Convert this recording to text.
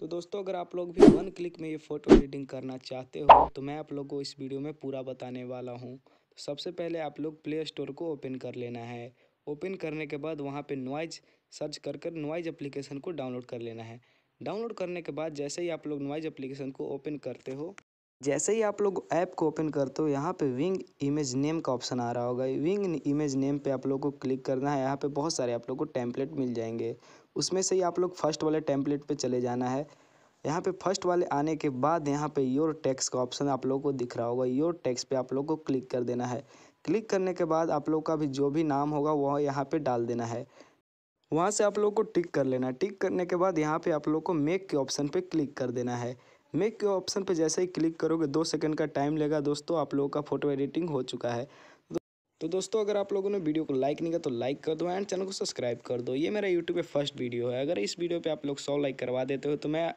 तो दोस्तों अगर आप लोग भी वन क्लिक में ये फ़ोटो एडिटिंग करना चाहते हो तो मैं आप लोग को इस वीडियो में पूरा बताने वाला हूँ तो सबसे पहले आप लोग प्ले स्टोर को ओपन कर लेना है ओपन करने के बाद वहाँ पे नॉइज सर्च कर कर नॉइज एप्लीकेशन को डाउनलोड कर लेना है डाउनलोड करने के बाद जैसे ही आप लोग नॉइज एप्लीकेशन को ओपन करते हो जैसे ही आप लोग ऐप को ओपन करते हो यहाँ पे विंग इमेज नेम का ऑप्शन आ रहा होगा विंग इमेज नेम पे आप लोग को क्लिक करना है यहाँ पे बहुत सारे आप लोग को टैंपलेट मिल जाएंगे उसमें से ही आप लोग फर्स्ट वाले टैंपलेट पे चले जाना है यहाँ पे फर्स्ट वाले आने के बाद यहाँ पे योर टैक्स का ऑप्शन आप लोग को दिख रहा होगा योर टैक्स पे आप लोग को क्लिक कर देना है क्लिक करने के बाद आप लोग का भी जो भी नाम होगा वह यहाँ पर डाल देना है वहाँ से आप लोग को टिक कर लेना टिक करने के बाद यहाँ पर आप लोग को मेक के ऑप्शन पर क्लिक कर देना है मेक के ऑप्शन पर जैसे ही क्लिक करोगे दो सेकंड का टाइम लेगा दोस्तों आप लोगों का फोटो एडिटिंग हो चुका है तो दोस्तों अगर आप लोगों ने वीडियो को लाइक नहीं किया तो लाइक कर दो एंड चैनल को सब्सक्राइब कर दो ये मेरा यूट्यूब पे फर्स्ट वीडियो है अगर इस वीडियो पे आप लोग सौ लाइक करवा देते हो तो मैं